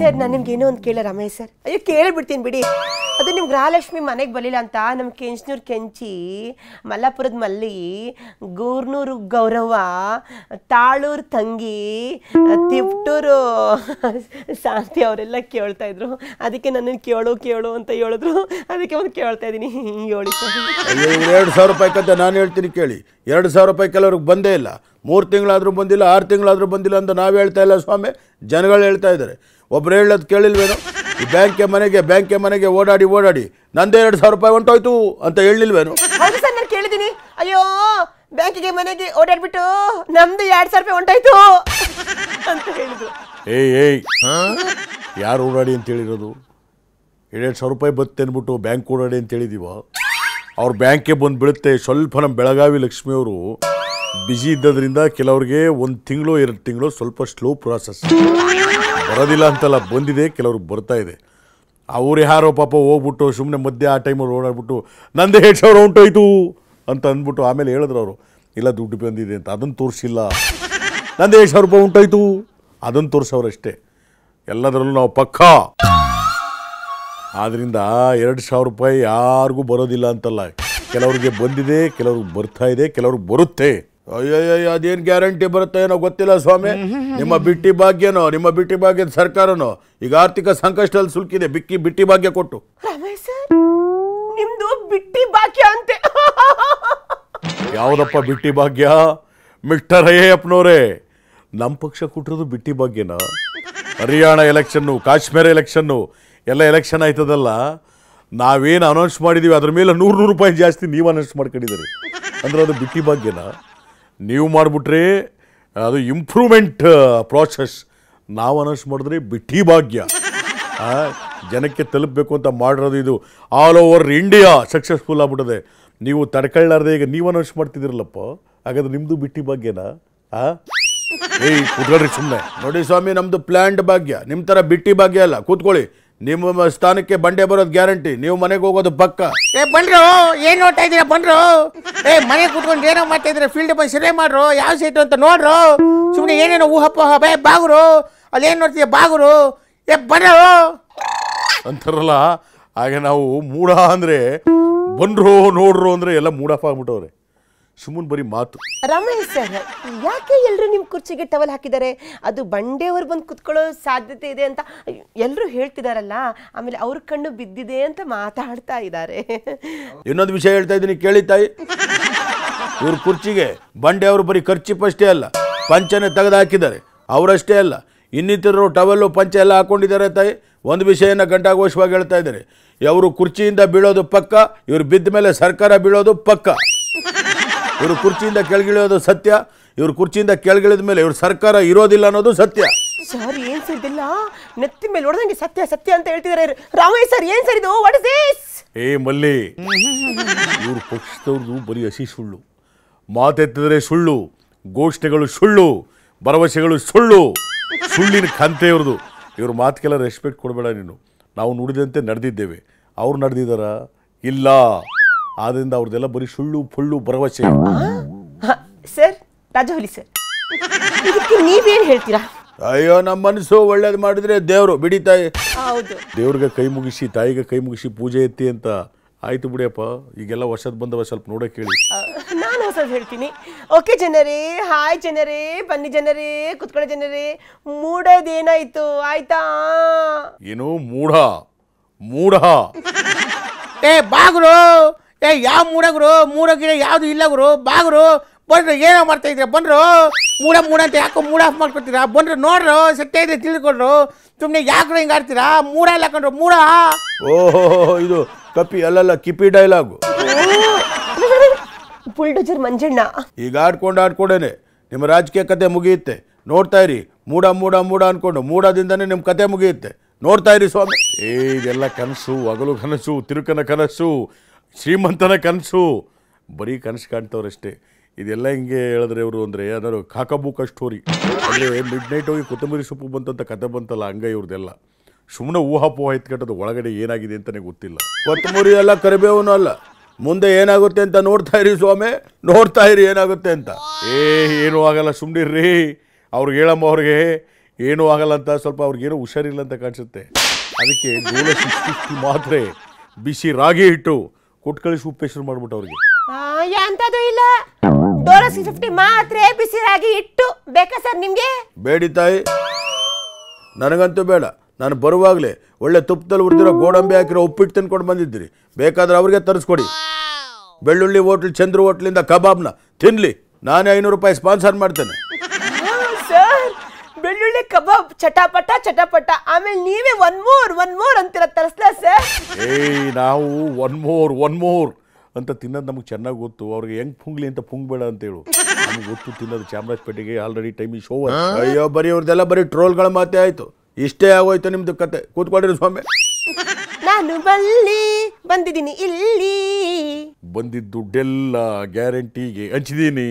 Sir ನಾನು ನಿಮ್ಗೆ ಏನೋ ಒಂದು ಕೇಳ ರಮೇಶ್ ಸರ್ ಅಯ್ಯೋ ಕೇಳಿಬಿಡ್ತೀನಿ ಬಿಡಿ ಅದು ನಿಮ್ಗೆ ಗೃಹಲಕ್ಷ್ಮಿ ಮನೆಗೆ ಬರಲಿಲ್ಲ ಅಂತ ನಮ್ಮ ಕೆಂಚನೂರು ಕೆಂಚಿ ಮಲ್ಲಾಪುರದ ಮಲ್ಲಿ ಗೂರ್ನೂರು ಗೌರವ ತಾಳೂರು ತಂಗಿ ತಿಪ್ಟೂರು ಶಾಂತಿ ಅವರೆಲ್ಲ ಕೇಳ್ತಾ ಇದ್ರು ಅದಕ್ಕೆ ನಾನು ಕೇಳು ಕೇಳು ಅಂತ ಹೇಳಿದ್ರು ಅದಕ್ಕೆ ಒಂದು ಕೇಳ್ತಾ ಇದ್ದೀನಿ ಹೇಳಿ ಎರಡು ಸಾವಿರ ರೂಪಾಯಿ ಕಂತ ನಾನು ಹೇಳ್ತೀನಿ ಕೇಳಿ ಎರಡು ಸಾವಿರ ರೂಪಾಯಿ ಕೆಲವ್ರಿಗೆ ಬಂದೇ ಇಲ್ಲ ಮೂರು ತಿಂಗಳಾದರೂ ಬಂದಿಲ್ಲ ಆರು ತಿಂಗಳಾದರೂ ಬಂದಿಲ್ಲ ಅಂತ ನಾವು ಹೇಳ್ತಾ ಇಲ್ಲ ಸ್ವಾಮಿ ಜನಗಳು ಹೇಳ್ತಾ ಇದ್ದಾರೆ ಒಬ್ಬರು ಹೇಳೋದು ಕೇಳಿಲ್ವೇನು ಈ ಬ್ಯಾಂಕ್ಗೆ ಮನೆಗೆ ಬ್ಯಾಂಕೆ ಮನೆಗೆ ಓಡಾಡಿ ಓಡಾಡಿ ನಂದು ಎರಡು ಸಾವಿರ ರೂಪಾಯಿ ಹೊಂಟೋಯ್ತು ಅಂತ ಹೇಳಿಲ್ವೇನು ಹೌದು ಅಯ್ಯೋ ಬ್ಯಾಂಕಿಗೆ ಮನೆಗೆ ಓಡಾಡ್ಬಿಟ್ಟು ನಮ್ದು ಎರಡು ಸಾವಿರ ರೂಪಾಯಿ ಹೊಂಟಾಯ್ತು ಅಂತ ಹೇಳಿದ್ರು ಏಯ್ ಏಯ್ ಯಾರು ಓಡಾಡಿ ಅಂತ ಹೇಳಿರೋದು ಎರಡು ಸಾವಿರ ರೂಪಾಯಿ ಬತ್ತೆ ಅಂದ್ಬಿಟ್ಟು ಬ್ಯಾಂಕ್ ಓಡಾಡಿ ಅಂತ ಹೇಳಿದೀವ ಅವ್ರ ಬ್ಯಾಂಕ್ಗೆ ಬಂದು ಬಿಡುತ್ತೆ ಸ್ವಲ್ಪ ನಮ್ಮ ಬೆಳಗಾವಿ ಅವರು ಬ್ಯುಸಿ ಇದ್ದದ್ರಿಂದ ಕೆಲವ್ರಿಗೆ ಒಂದು ತಿಂಗಳು ಎರಡು ತಿಂಗಳು ಸ್ವಲ್ಪ ಸ್ಲೋ ಪ್ರಾಸೆಸ್ ಬರೋದಿಲ್ಲ ಅಂತಲ್ಲ ಬಂದಿದೆ ಕೆಲವ್ರಿಗೆ ಬರ್ತಾ ಇದೆ ಅವ್ರು ಯಾರೋ ಪಾಪ ಹೋಗ್ಬಿಟ್ಟು ಸುಮ್ಮನೆ ಮಧ್ಯೆ ಆ ಟೈಮಲ್ಲಿ ಓಡಾಡ್ಬಿಟ್ಟು ನಂದು ಎರಡು ಸಾವಿರ ಉಂಟೋಯ್ತು ಅಂತ ಅಂದ್ಬಿಟ್ಟು ಆಮೇಲೆ ಹೇಳಿದ್ರು ಅವರು ಇಲ್ಲ ದುಡ್ಡು ಬಂದಿದೆ ಅಂತ ಅದನ್ನು ತೋರಿಸಿಲ್ಲ ನಂದು ಎರಡು ಸಾವಿರ ರೂಪಾಯಿ ಉಂಟೋಯ್ತು ಅದನ್ನು ಅಷ್ಟೇ ಎಲ್ಲದರಲ್ಲೂ ನಾವು ಪಕ್ಕ ಆದ್ದರಿಂದ ಎರಡು ಸಾವಿರ ರೂಪಾಯಿ ಯಾರಿಗೂ ಬರೋದಿಲ್ಲ ಅಂತಲ್ಲ ಕೆಲವ್ರಿಗೆ ಬಂದಿದೆ ಕೆಲವ್ರಿಗೆ ಬರ್ತಾ ಇದೆ ಕೆಲವ್ರಿಗೆ ಬರುತ್ತೆ ಅಯ್ಯಯ್ಯ ಅದೇನು ಗ್ಯಾರಂಟಿ ಬರುತ್ತೆ ಏನೋ ಗೊತ್ತಿಲ್ಲ ಸ್ವಾಮಿ ನಿಮ್ಮ ಬಿಟ್ಟಿ ಭಾಗ್ಯನೋ ನಿಮ್ಮ ಬಿಟ್ಟಿ ಭಾಗ್ಯದ ಸರ್ಕಾರನೋ ಈಗ ಆರ್ಥಿಕ ಸಂಕಷ್ಟದಲ್ಲಿ ಸುಲ್ಕಿದೆ ಬಿಕ್ಕಿ ಬಿಟ್ಟಿ ಭಾಗ್ಯ ಕೊಟ್ಟು ನಿಮ್ದು ಬಿಟ್ಟಿ ಭಾಗ್ಯ ಅಂತೆ ಯಾವುದಪ್ಪ ಬಿಟ್ಟಿ ಭಾಗ್ಯ ಮಿಸ್ಟರ್ ಅಯ್ಯಪ್ಪನವರೇ ನಮ್ಮ ಪಕ್ಷ ಕೊಟ್ಟಿರೋದು ಬಿಟ್ಟಿ ಭಾಗ್ಯನ ಹರಿಯಾಣ ಎಲೆಕ್ಷನ್ನು ಕಾಶ್ಮೀರ ಎಲೆಕ್ಷನ್ನು ಎಲ್ಲ ಎಲೆಕ್ಷನ್ ಆಯ್ತದಲ್ಲ ನಾವೇನು ಅನೌನ್ಸ್ ಮಾಡಿದೀವಿ ಅದ್ರ ಮೇಲೆ ನೂರು ನೂರು ರೂಪಾಯಿ ಜಾಸ್ತಿ ನೀವು ಅನೌನ್ಸ್ ಮಾಡ್ಕೊಂಡಿದ್ದೀರಿ ಅಂದ್ರೆ ಅದು ಬಿಟ್ಟಿ ಭಾಗ್ಯನ ನೀವು ಮಾಡಿಬಿಟ್ರೆ ಅದು ಇಂಪ್ರೂವ್ಮೆಂಟ್ ಪ್ರಾಸೆಸ್ ನಾವು ಅನೌನ್ಸ್ ಮಾಡಿದ್ರೆ ಬಿಟ್ಟಿ ಭಾಗ್ಯ ಜನಕ್ಕೆ ತಲುಪಬೇಕು ಅಂತ ಮಾಡಿರೋದು ಇದು ಆಲ್ ಓವರ್ ಇಂಡಿಯಾ ಸಕ್ಸಸ್ಫುಲ್ ಆಗ್ಬಿಟ್ಟಿದೆ ನೀವು ತಡ್ಕೊಳ್ಳಾರ್ದೆ ಈಗ ನೀವು ಅನೌನ್ಸ್ ಮಾಡ್ತಿದ್ದೀರಲ್ಲಪ್ಪ ಹಾಗಾದ್ರೆ ನಿಮ್ಮದು ಬಿಟ್ಟಿ ಭಾಗ್ಯನಾ ಹಾಂ ಏಯ್ ಸುಮ್ಮನೆ ನೋಡಿ ಸ್ವಾಮಿ ನಮ್ಮದು ಪ್ಲ್ಯಾಂಡ್ ಭಾಗ್ಯ ನಿಮ್ಮ ಥರ ಬಿಟ್ಟಿ ಭಾಗ್ಯ ಅಲ್ಲ ಕೂತ್ಕೊಳ್ಳಿ ನಿಮ್ಮ ಸ್ಥಾನಕ್ಕೆ ಬಂಡೆ ಬರೋದು ಗ್ಯಾರಂಟಿ ನೀವು ಮನೆಗೆ ಹೋಗೋದು ಪಕ್ಕ ಏ ಬನ್ರು ಏನ್ ನೋಡ್ತಾ ಇದೀರ ಬನ್ರು ಏ ಮನೆ ಕುತ್ಕೊಂಡು ಏನೋ ಮಾಡ್ತಾ ಇದ್ರೆ ಫೀಲ್ಡ್ ಬಂದು ಸರಿ ಮಾಡ್ರು ಯಾವ ಸೀಟು ಅಂತ ನೋಡ್ರು ಸುಮ್ಮನೆ ಏನೇನೋ ಊಹಪ್ಪ ಬೇ ಬಾಗುರು ಏನ್ ನೋಡ್ತೀಯ ಬಾಗುರು ಏ ಬಂಡ್ರು ಅಂತಾರಲ್ಲ ಹಾಗೆ ನಾವು ಮೂಡ ಅಂದ್ರೆ ಬನ್ರು ನೋಡ್ರು ಅಂದ್ರೆ ಎಲ್ಲ ಮೂಡಪ್ಪ ಆಗ್ಬಿಟ್ಟವ್ರೆ ಸುಮ್ಮನ್ ಬರೀ ಮಾತು ರಮೇಶ್ ಸರ್ ಯಾಕೆ ಎಲ್ಲರೂ ನಿಮ್ಮ ಕುರ್ಚಿಗೆ ಟವಲ್ ಹಾಕಿದ್ದಾರೆ ಅದು ಬಂಡೆಯವರು ಬಂದು ಕುತ್ಕೊಳ್ಳೋ ಸಾಧ್ಯತೆ ಇದೆ ಅಂತ ಎಲ್ಲರೂ ಹೇಳ್ತಿದಾರಲ್ಲ ಆಮೇಲೆ ಅವ್ರ ಕಣ್ಣು ಬಿದ್ದಿದೆ ಅಂತ ಮಾತಾಡ್ತಾ ಇದ್ದಾರೆ ಇನ್ನೊಂದು ವಿಷಯ ಹೇಳ್ತಾ ಇದ್ದೀನಿ ಕೇಳಿ ತಾಯಿ ಇವ್ರ ಕುರ್ಚಿಗೆ ಬಂಡೆಯವರು ಬರೀ ಅಷ್ಟೇ ಅಲ್ಲ ಪಂಚನೆ ತೆಗೆದು ಹಾಕಿದ್ದಾರೆ ಅವರಷ್ಟೇ ಅಲ್ಲ ಇನ್ನಿತರರು ಟವೆಲ್ಲು ಪಂಚ ಎಲ್ಲ ಹಾಕೊಂಡಿದ್ದಾರೆ ತಾಯಿ ಒಂದು ವಿಷಯನ ಗಂಟಾಘೋಷವಾಗಿ ಹೇಳ್ತಾ ಇದ್ದಾರೆ ಇವರು ಕುರ್ಚಿಯಿಂದ ಬೀಳೋದು ಪಕ್ಕ ಇವ್ರು ಬಿದ್ದ ಮೇಲೆ ಸರ್ಕಾರ ಬೀಳೋದು ಪಕ್ಕ ಇವರು ಕುರ್ಚಿಯಿಂದ ಕೆಳಗಿಳಿಯೋದು ಸತ್ಯ ಇವರು ಕುರ್ಚಿಯಿಂದ ಕೆಳಗಿಳಿದ ಮೇಲೆ ಇವ್ರ ಸರ್ಕಾರ ಇರೋದಿಲ್ಲ ಅನ್ನೋದು ಸತ್ಯ ಸರ್ ಏನ್ ನೆತ್ತಿ ಮೇಲೆ ಹೊಡೆದಂಗೆ ಸತ್ಯ ಸತ್ಯ ಅಂತ ಹೇಳ್ತಿದಾರೆ ರಾಮಯ್ಯ ಸರ್ ಏನ್ ಸರ್ ಏ ಮಲ್ಲಿ ಇವ್ರ ಪಕ್ಷದವ್ರದ್ದು ಬರೀ ಹಸಿ ಸುಳ್ಳು ಮಾತೆತ್ತಿದ್ರೆ ಸುಳ್ಳು ಗೋಷ್ಠಿಗಳು ಸುಳ್ಳು ಭರವಸೆಗಳು ಸುಳ್ಳು ಸುಳ್ಳಿನ ಕಂತೆ ಇವ್ರದು ಇವ್ರ ಮಾತಿಗೆಲ್ಲ ರೆಸ್ಪೆಕ್ಟ್ ಕೊಡಬೇಡ ನೀನು ನಾವು ನುಡಿದಂತೆ ನಡೆದಿದ್ದೇವೆ ಅವ್ರು ನಡೆದಿದಾರ ಇಲ್ಲ ಆದ್ರಿಂದ ಅವ್ರದ್ದೆಲ್ಲ ಬರೀ ಸುಳ್ಳು ಪುಳ್ಳು ಭರವಸೆ ಸರ್ ರಾಜಹೊಲಿ ಸರ್ ಇದಕ್ಕೆ ನೀವೇನು ಹೇಳ್ತೀರಾ ಅಯ್ಯೋ ನಮ್ಮ ಮನಸ್ಸು ಒಳ್ಳೇದು ಮಾಡಿದ್ರೆ ದೇವರು ಬಿಡಿ ತಾಯಿ ಹೌದು ದೇವ್ರಿಗೆ ಕೈ ಮುಗಿಸಿ ತಾಯಿಗೆ ಕೈ ಮುಗಿಸಿ ಪೂಜೆ ಎತ್ತಿ ಅಂತ ಆಯ್ತು ಬಿಡಿಯಪ್ಪ ಈಗೆಲ್ಲ ವರ್ಷದ ಬಂದವ ಸ್ವಲ್ಪ ನೋಡಕ್ಕೆ ಹೇಳಿ ನಾನು ಹೊಸದು ಹೇಳ್ತೀನಿ ಓಕೆ ಜನರೇ ಹಾಯ್ ಜನರೇ ಬನ್ನಿ ಜನರೇ ಕುತ್ಕೊಳ್ಳೋ ಜನರೇ ಮೂಡೋದೇನಾಯ್ತು ಆಯ್ತಾ ಏನು ಮೂಢ ಮೂಢ ಏ ಬಾಗ್ರು ಏ ಯಾವ ಮೂಡಗ್ರು ಮೂಡಗಿರ ಯಾವುದು ಇಲ್ಲ ಗುರು ಬಾಗ್ರು ಬಂದ್ರು ಏನೋ ಮಾಡ್ತಾ ಇದ್ರೆ ಬಂದ್ರು ಮೂಡ ಮೂಡ ಅಂತ ಯಾಕೋ ಮೂಡ ಆಫ್ ಮಾಡ್ಕೊಡ್ತೀರಾ ಬಂದರು ನೋಡ್ರು ಸತ್ಯ ಇದ್ರೆ ತಿಳ್ಕೊಂಡ್ರು ಸುಮ್ಮನೆ ಯಾಕ್ರು ಹಿಂಗೆ ಆಡ್ತೀರಾ ಮೂಡ ಇಲ್ಲ ಕಂಡ್ರು ಮೂಡ ಓಹೋ ಇದು ಕಪ್ಪಿ ಅಲ್ಲಲ್ಲ ಕಿಪಿ ಡೈಲಾಗು ಮಂಜಣ್ಣ ಈಗ ಆಡ್ಕೊಂಡು ಆಡ್ಕೊಂಡೇನೆ ನಿಮ್ಮ ರಾಜಕೀಯ ಕತೆ ಮುಗಿಯುತ್ತೆ ನೋಡ್ತಾ ಇರಿ ಮೂಡ ಮೂಡ ಮೂಡ ಅನ್ಕೊಂಡು ಮೂಡದಿಂದನೇ ನಿಮ್ಮ ಕತೆ ಮುಗಿಯುತ್ತೆ ನೋಡ್ತಾ ಇರಿ ಸ್ವಾಮಿ ಈಗೆಲ್ಲ ಕನಸು ಹಗಲು ಕನಸು ತಿರುಕನ ಕನಸು ಶ್ರೀಮಂತನ ಕನಸು ಬರೀ ಕನಸು ಕಾಣ್ತವ್ರಷ್ಟೇ ಇದೆಲ್ಲ ಹಿಂಗೆ ಹೇಳಿದ್ರೆ ಇವರು ಅಂದರೆ ಏನಾದ್ರು ಕಾಕಬೂಕ ಸ್ಟೋರಿ ಅಂದರೆ ಮಿಡ್ ನೈಟ್ ಹೋಗಿ ಕೊತ್ತಂಬರಿ ಸೊಪ್ಪು ಬಂತಂತ ಕತೆ ಬಂತಲ್ಲ ಹಂಗ ಇವ್ರದ್ದೆಲ್ಲ ಸುಮ್ಮನೆ ಊಹಾಪೋಹ ಕಟ್ಟೋದು ಒಳಗಡೆ ಏನಾಗಿದೆ ಅಂತಲೇ ಗೊತ್ತಿಲ್ಲ ಕೊತ್ತಂಬರಿ ಎಲ್ಲ ಕರಿಬೇವನು ಅಲ್ಲ ಮುಂದೆ ಏನಾಗುತ್ತೆ ಅಂತ ನೋಡ್ತಾ ಇರಿ ಸ್ವಾಮಿ ನೋಡ್ತಾ ಇರಿ ಏನಾಗುತ್ತೆ ಅಂತ ಏ ಏನೂ ಆಗಲ್ಲ ಸುಮ್ಮನಿರ್ರಿ ಅವ್ರಿಗೆ ಹೇಳಮ್ಮ ಅವ್ರಿಗೆ ಏನೂ ಆಗಲ್ಲ ಅಂತ ಸ್ವಲ್ಪ ಅವ್ರಿಗೇನೂ ಹುಷಾರಿಲ್ಲ ಅಂತ ಕಾಣಿಸುತ್ತೆ ಅದಕ್ಕೆ ಮಾತ್ರೆ ಬಿಸಿ ರಾಗಿ ಹಿಟ್ಟು ಕೊಟ್ಟು ಕಳಿಸಿ ಉಪ್ಪೇಶ್ವರ ಮಾಡ್ಬಿಟ್ಟು ಅವ್ರಿಗೆ ಇಲ್ಲ ಡೋಲೋ ಸಿಕ್ಸ್ ಫಿಫ್ಟಿ ಮಾತ್ರ ಬಿಸಿ ಇಟ್ಟು ಬೇಕಾ ಸರ್ ನಿಮಗೆ ಬೇಡಿ ತಾಯಿ ನನಗಂತೂ ಬೇಡ ನಾನು ಬರುವಾಗಲೇ ಒಳ್ಳೆ ತುಪ್ಪದಲ್ಲಿ ಹುರಿದಿರೋ ಗೋಡಂಬಿ ಹಾಕಿರೋ ಉಪ್ಪಿಟ್ಟು ತಿನ್ಕೊಂಡು ಬಂದಿದ್ದೀರಿ ಬೇಕಾದ್ರೆ ಅವ್ರಿಗೆ ತರಿಸ್ಕೊಡಿ ಬೆಳ್ಳುಳ್ಳಿ ಹೋಟ್ಲ್ ಚಂದ್ರ ಹೋಟ್ಲಿಂದ ಕಬಾಬ್ನ ತಿನ್ನಲಿ ನಾನೇ ಐನೂರು ರೂಪಾಯಿ ಸ್ಪಾನ್ಸರ್ ಮಾಡ್ತೇನೆ ಬೆಳ್ಳುಳ್ಳಿ ಕಬಾಬ್ ಚಟಾಪಟ ಚಟಾಪಟ ಆಮೇಲೆ ನೀವೇ ಒನ್ ಮೋರ್ ಒನ್ ಮೋರ್ ಅಂತೀರ ತರಿಸ್ಲ ಸರ್ ನಾವು ಒನ್ ಮೋರ್ ಒನ್ ಮೋರ್ ಅಂತ ತಿನ್ನೋದು ನಮ್ಗೆ ಚೆನ್ನಾಗಿ ಗೊತ್ತು ಅವ್ರಿಗೆ ಹೆಂಗ್ ಪುಂಗ್ಲಿ ಅಂತ ಬೇಡ ಅಂತ ಹೇಳು ನಮ್ಗೆ ಗೊತ್ತು ತಿನ್ನೋದು ಚಾಮರಾಜಪೇಟೆಗೆ ಆಲ್ರೆಡಿ ಟೈಮ್ ಶೋ ಅಯ್ಯೋ ಬರೀ ಅವ್ರದ್ದೆಲ್ಲ ಬರೀ ಟ್ರೋಲ್ಗಳ ಮಾತೇ ಆಯ್ತು ಇಷ್ಟೇ ಆಗೋಯ್ತು ನಿಮ್ದು ಕತೆ ಕೂತ್ಕೊಳ್ರಿ ಸ್ವಾಮಿ ನಾನು ಬಲ್ಲಿ ಬಂದಿದ್ದೀನಿ ಇಲ್ಲಿ ಬಂದಿದ್ದ ದುಡ್ಡೆಲ್ಲ ಗ್ಯಾರಂಟಿಗೆ ಹಂಚಿದೀನಿ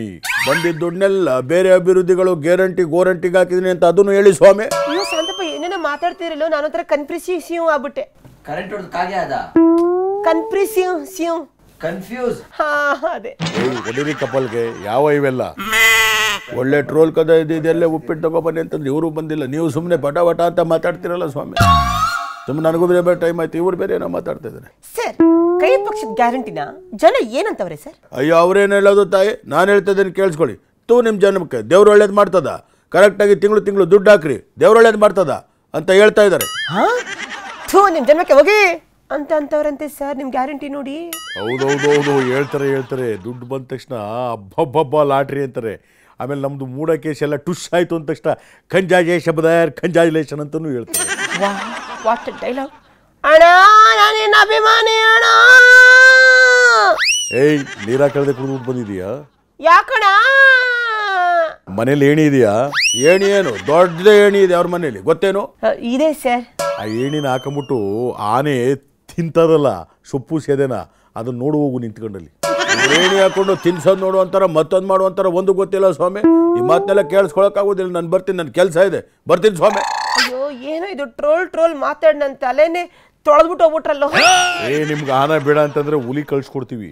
ಬಂದಿದ್ದ ದುಡ್ಡನ್ನೆಲ್ಲ ಬೇರೆ ಅಭಿವೃದ್ಧಿಗಳು ಗ್ಯಾರಂಟಿ ಗೋರಂಟಿಗೆ ಹಾಕಿದೀನಿ ಅಂತ ಅದನ್ನು ಹೇಳಿ ಸ್ವಾಮಿ ನೀವು ಶಾಂತಪ್ಪ ಏನೇನೋ ಮಾತಾಡ್ತಿರಲ್ಲ ನಾನು ಒಂಥರ ಕನ್ಫ್ಯೂಸಿವ್ ಆಗ್ಬಿಟ್ಟೆ ಕರೆಂಟ್ ಹೊಡೆದು ಕಾಗೆ ಅದ ಕನ್ಫ್ಯೂಸಿವ್ ಸಿವ್ ಕನ್ಫ್ಯೂಸ್ ಹಾ ಅದೇ ಏಯ್, ಕಪಲ್ಗೆ ಯಾವ ಇವೆಲ್ಲ ಒಳ್ಳೆ ಟ್ರೋಲ್ ಕದ ಇದೆಲ್ಲ ಉಪ್ಪಿಟ್ಟು ಬನ್ನಿ ಅಂತಂದ್ರೆ ಇವರು ಬಂದಿಲ್ಲ ನೀವು ಸುಮ್ಮನೆ ಬಟ ಬಟಾ ಅಂತ ಮಾತಾಡ್ತಿರಲ್ಲ ಸ್ವಾಮಿ ಸುಮ್ಮನೆ ನನಗೂ ಬೇರೆ ಬೇರೆ ಟೈಮ್ ಆಯ್ತು ಇವರು ಬೇರೆ ಏನೋ ಮಾತಾಡ್ತಾ ಇದ್ದಾರೆ ಸರ್ ಕೈ ಪಕ್ಷದ ಗ್ಯಾರಂಟಿನ ಜನ ಏನಂತವ್ರೆ ಸರ್ ಅಯ್ಯೋ ಅವ್ರೇನು ಹೇಳೋದು ತಾಯಿ ನಾನು ಹೇಳ್ತಾ ಇದ್ದೀನಿ ಕೇಳಿಸ್ಕೊಳ್ಳಿ ತೂ ನಿಮ್ಮ ಜನ್ಮಕ್ಕೆ ದೇವ್ರು ಒಳ್ಳೇದು ಮಾಡ್ತದ ಕರೆಕ್ಟಾಗಿ ತಿಂಗಳು ತಿಂಗಳು ದುಡ್ಡು ಹಾಕ್ರಿ ದೇವ್ರು ಒಳ್ಳೇದು ಮಾಡ್ತದ ಅಂತ ಹೇಳ್ತಾ ಇದ್ದಾರೆ ಥೂ ನಿಮ್ಮ ಜನ್ಮಕ್ಕೆ ಹೋಗಿ ಅಂತ ಅಂತವ್ರಂತೆ ಸರ್ ನಿಮ್ಮ ಗ್ಯಾರಂಟಿ ನೋಡಿ ಹೌದೌದೌದು ಹೇಳ್ತಾರೆ ಹೇಳ್ತಾರೆ ದುಡ್ಡು ಬಂದ ತಕ್ಷಣ ಹಬ್ಬಬ್ಬ ಲಾಟ್ರಿ ಅಂತಾರೆ ಆಮೇಲೆ ನಮ್ಮದು ಮೂಡ ಕೇಸ್ ಎಲ್ಲ ಟುಶ್ ಆಯಿತು ಅಂದ ತಕ್ಷಣ ಕಂಜಾಜೇಷ ಬದಾಯರ್ ಕಂಜಾಜುಲೇಷನ್ ಅಂತಲೂ ಹೇಳ್ತಾರೆ ವಾಟ್ ಡೈಲಾಗ್ ಅಣ್ಣ ನಾನು ನಿನ್ನ ಅಭಿಮಾನಿ ಅಣ್ಣ ಏಯ್ ನೀರ ಕಳೆದ ಕುಡಿದು ಬಂದಿದೀಯಾ ಯಾಕಣ ಮನೇಲಿ ಏಣಿ ಇದೆಯಾ ಏಣಿ ಏನು ದೊಡ್ಡ ಏಣಿ ಇದೆ ಅವ್ರ ಮನೇಲಿ ಗೊತ್ತೇನು ಇದೆ ಸರ್ ಆ ಏಣಿನ ಹಾಕೊಂಬಿಟ್ಟು ಆನೆ ತಿಂತದಲ್ಲ ಸೊಪ್ಪು ಸೇದೇನ ಅದನ್ನ ನೋಡು ಹೋಗು ನಿಂತ್ಕೊಂಡಲ್ಲಿ ಏಣಿ ಹಾಕೊಂಡು ತಿನ್ಸೋದು ನೋಡು ಅಂತಾರ ಮತ್ತೊಂದು ಮಾಡು ಒಂದು ಗೊತ್ತಿಲ್ಲ ಸ್ವಾಮಿ ಈ ಮಾತನ್ನೆಲ್ಲ ಆಗೋದಿಲ್ಲ ನಾನು ಬರ್ತೀನಿ ನನ್ನ ಕೆಲಸ ಇದೆ ಬರ್ತೀನಿ ಸ್ವಾಮಿ ಅಯ್ಯೋ ಏನೋ ಇದು ಟ್ರೋಲ್ ಟ್ರೋಲ್ ಮಾತಾಡ್ ನನ್ನ ತಲೆನೇ ತೊಳೆದ್ಬಿಟ್ಟು ಹೋಗ್ಬಿಟ್ರಲ್ಲೋ ಏ ನಿಮ್ಗೆ ಆನ ಬೇಡ ಅಂತಂದ್ರೆ ಹುಲಿ ಕಳ್ಸ್ಕೊಡ್ತೀವಿ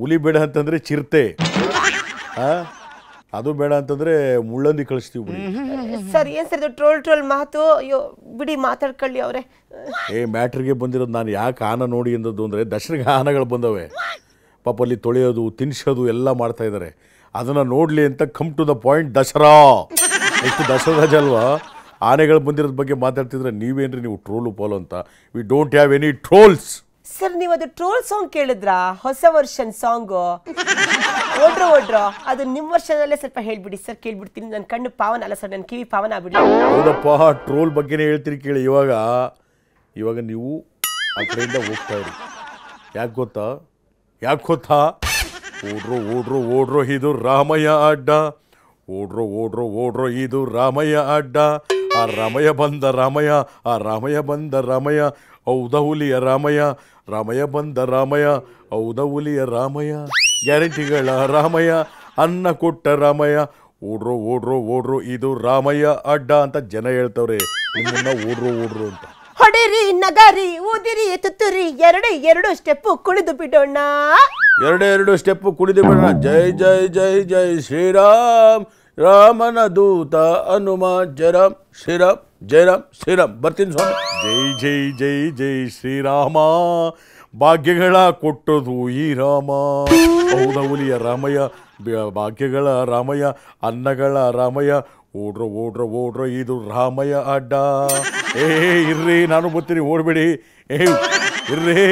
ಹುಲಿ ಬೇಡ ಅಂತಂದ್ರೆ ಚಿರತೆ ಆ? ಅದು ಬೇಡ ಅಂತಂದ್ರೆ ಮುಳ್ಳಂದಿ ಕಳಿಸ್ತೀವಿ ಸರ್ ಏನ್ ಸರ್ ಇದು ಟ್ರೋಲ್ ಟ್ರೋಲ್ ಮಾತು ಅಯ್ಯೋ ಬಿಡಿ ಮಾತಾಡ್ಕೊಳ್ಳಿ ಅವ್ರೆ ಏ ಮ್ಯಾಟ್ರಿಗೆ ಬಂದಿರೋದು ನಾನು ಯಾಕೆ ಆನ ನೋಡಿ ಅಂದದ್ದು ಅಂದ್ರೆ ದಶರಿಗೆ ಆನಗಳು ಬಂದವೆ ಪಾಪ ಅಲ್ಲಿ ತೊಳೆಯೋದು ತಿನ್ಸೋದು ಎಲ್ಲ ಮಾಡ್ತಾ ಇದ್ದಾರೆ ಅದನ್ನ ನೋಡ್ಲಿ ಅಂತ come to the point Dasara ಎಷ್ಟು ದಸರಾ ಅಲ್ವಾ ಆನೆಗಳು ಬಂದಿರೋದ್ ಬಗ್ಗೆ ಮಾತಾಡ್ತಿದ್ರೆ ನೀವೇನ್ರಿ ನೀವು ಟ್ರೋಲ್ ಪೋಲು ಅಂತ we don't have any trolls sir ನೀವು ಅದು ಟ್ರೋಲ್ ಸಾಂಗ್ ಕೇಳಿದ್ರಾ ಹೊಸ ವರ್ಷನ್ ಸಾಂಗ್ ಓಡ್ರು ಓಡ್ರ ಅದು ನಿಮ್ಮ ವರ್ಷದಲ್ಲೇ ಸ್ವಲ್ಪ ಹೇಳ್ಬಿಡಿ ಸರ್ ಕೇಳ್ಬಿಡ್ತೀನಿ ನನ್ನ ಕಣ್ಣು ಪಾವನ ಅಲ್ಲ ಸರ್ ನನ್ನ ಕಿವಿ ಪಾವನ ಆಗ್ಬಿಡಿ ಹೌದಪ್ಪ ಟ್ರೋಲ್ ಬಗ್ಗೆನೇ ಹೇಳ್ತೀರಿ ಕೇಳಿ ಇವಾಗ ಇವಾಗ ನೀವು ಆ ಕಡೆಯಿಂದ ಹೋಗ್ತಾ ಇರಿ ಯಾಕೆ ಗೊತ್ತಾ ಯಾಕೆ ಗೊತ್ತಾ ಓಡ್ರೋ ಓಡ್ರೋ ಓಡ್ರೋ ಇದು ರಾಮಯ್ಯ ಅಡ್ಡ ಓಡ್ರೋ ಓಡ್ರೋ ಓಡ್ರೋ ಇದು ರಾಮಯ್ಯ ಅಡ್ಡ ಆ ರಾಮಯ ಬಂದ ರಾಮಯ ಆ ರಾಮಯ ಬಂದ ರಾಮಯ ಹುಲಿಯ ರಾಮಯ ರಾಮಯ ಬಂದ ರಾಮಯ ಹುಲಿಯ ರಾಮಯ ಗ್ಯಾರಂಟಿಗಳ ರಾಮಯ ಅನ್ನ ಕೊಟ್ಟ ರಾಮಯ್ಯ ಓಡ್ರೋ ಓಡ್ರೋ ಓಡ್ರು ಇದು ರಾಮಯ್ಯ ಅಡ್ಡ ಅಂತ ಜನ ಹೇಳ್ತವ್ರೆ ನಿಮ್ಮನ್ನ ಓಡ್ರು ಓಡ್ರು ಅಂತ ಹೊಡಿರಿ ನಗಾರಿ ಊದಿರಿ ತುತ್ತೂರಿ ಎರಡು ಎರಡು ಸ್ಟೆಪ್ಪು ಕುಳಿದು ಬಿಡೋಣ ಎರಡು ಸ್ಟೆಪ್ ಕುಳಿದು ಬಿಡೋಣ ಜೈ ಜೈ ಜೈ ಜೈ ಶ್ರೀರಾಮ್ ರಾಮನ ದೂತ ಹನುಮ ಜರಂ ಶ್ರೀರಾಮ್ ರಾಮ್ ಶ್ರೀರಾಮ್ ಬರ್ತೀನಿ ಸ್ವಾಮಿ ಜೈ ಜೈ ಜೈ ಜೈ ಶ್ರೀರಾಮ ಭಾಗ್ಯಗಳ ಕೊಟ್ಟದು ಈ ರಾಮ ಹೌದೌಲಿಯ ರಾಮಯ್ಯ ಭಾಗ್ಯಗಳ ರಾಮಯ್ಯ ಅನ್ನಗಳ ರಾಮಯ್ಯ ಓಡ್ರ ಓಡ್ರ ಓಡ್ರ ಇದು ರಾಮಯ್ಯ ಅಡ್ಡ ಏ ಇರ್ರಿ ನಾನು ಬರ್ತೀನಿ ಓಡಬೇಡಿ ಏ ಇರ್ರಿ